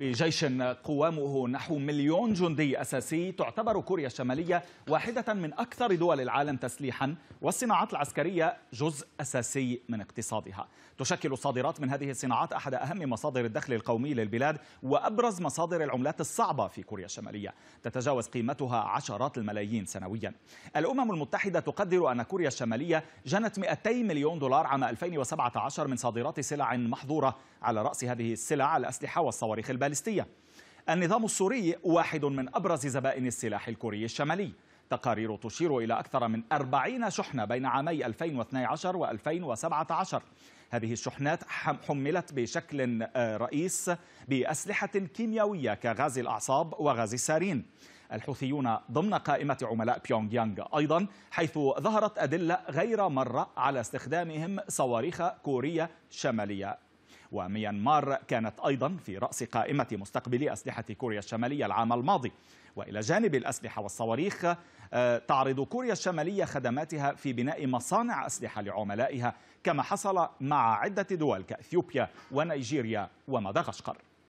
بجيش قوامه نحو مليون جندي أساسي تعتبر كوريا الشمالية واحدة من أكثر دول العالم تسليحا والصناعات العسكرية جزء أساسي من اقتصادها تشكل الصادرات من هذه الصناعات أحد أهم مصادر الدخل القومي للبلاد وأبرز مصادر العملات الصعبة في كوريا الشمالية تتجاوز قيمتها عشرات الملايين سنويا الأمم المتحدة تقدر أن كوريا الشمالية جنت 200 مليون دولار عام 2017 من صادرات سلع محظورة على رأس هذه السلع الأسلحة والصواريخ البلد. البالستية النظام السوري واحد من أبرز زبائن السلاح الكوري الشمالي تقارير تشير إلى أكثر من 40 شحنة بين عامي 2012 و 2017 هذه الشحنات حملت بشكل آه، رئيس بأسلحة كيميائية كغاز الأعصاب وغاز السارين الحوثيون ضمن قائمة عملاء بيونغ يانغ أيضا حيث ظهرت أدلة غير مرة على استخدامهم صواريخ كورية شمالية وميانمار كانت أيضا في رأس قائمة مستقبلي أسلحة كوريا الشمالية العام الماضي وإلى جانب الأسلحة والصواريخ آه، تعرض كوريا الشمالية خدماتها في بناء مصانع أسلحة لعملائها كما حصل مع عدة دول كأثيوبيا ونيجيريا ومدغشقر